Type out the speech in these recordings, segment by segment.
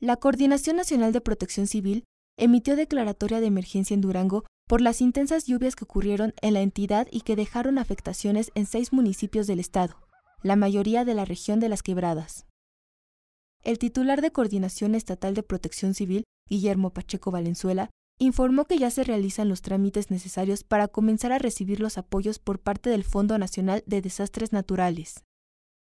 la Coordinación Nacional de Protección Civil emitió declaratoria de emergencia en Durango por las intensas lluvias que ocurrieron en la entidad y que dejaron afectaciones en seis municipios del estado, la mayoría de la región de las quebradas. El titular de Coordinación Estatal de Protección Civil, Guillermo Pacheco Valenzuela, informó que ya se realizan los trámites necesarios para comenzar a recibir los apoyos por parte del Fondo Nacional de Desastres Naturales.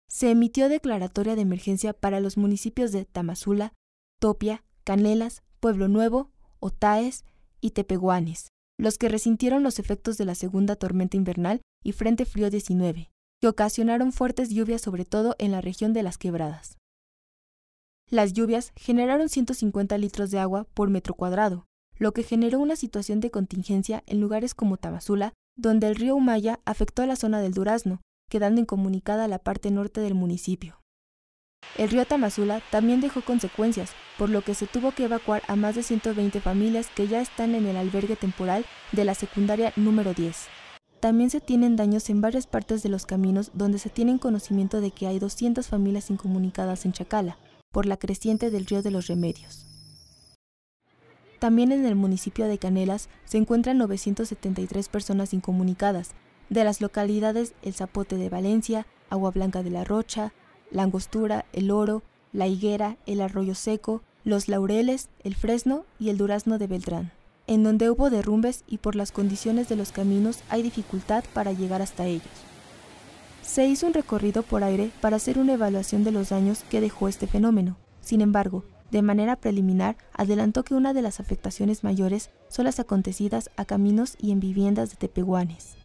Se emitió declaratoria de emergencia para los municipios de Tamazula, Topia, Canelas, Pueblo Nuevo, Otaes y Tepeguanes, los que resintieron los efectos de la segunda tormenta invernal y Frente Frío 19, que ocasionaron fuertes lluvias sobre todo en la región de las quebradas. Las lluvias generaron 150 litros de agua por metro cuadrado, lo que generó una situación de contingencia en lugares como Tabasula, donde el río Humaya afectó a la zona del Durazno, quedando incomunicada la parte norte del municipio. El río Tamazula también dejó consecuencias, por lo que se tuvo que evacuar a más de 120 familias que ya están en el albergue temporal de la secundaria número 10. También se tienen daños en varias partes de los caminos donde se tienen conocimiento de que hay 200 familias incomunicadas en Chacala, por la creciente del río de los remedios. También en el municipio de Canelas se encuentran 973 personas incomunicadas, de las localidades El Zapote de Valencia, Agua Blanca de la Rocha, la angostura, el oro, la higuera, el arroyo seco, los laureles, el fresno y el durazno de Beltrán, en donde hubo derrumbes y por las condiciones de los caminos hay dificultad para llegar hasta ellos. Se hizo un recorrido por aire para hacer una evaluación de los daños que dejó este fenómeno. Sin embargo, de manera preliminar, adelantó que una de las afectaciones mayores son las acontecidas a caminos y en viviendas de tepehuanes.